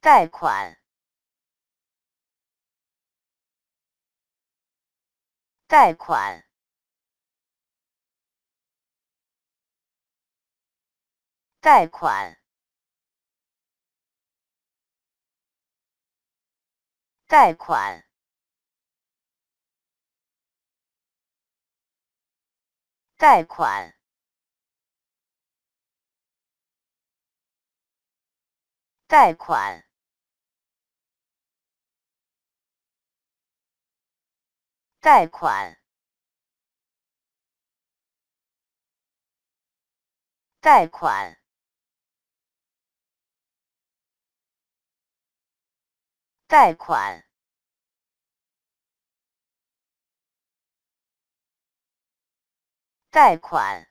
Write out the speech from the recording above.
贷款，贷款，贷款，贷款，贷款，贷款。贷款，贷款，贷款，贷款。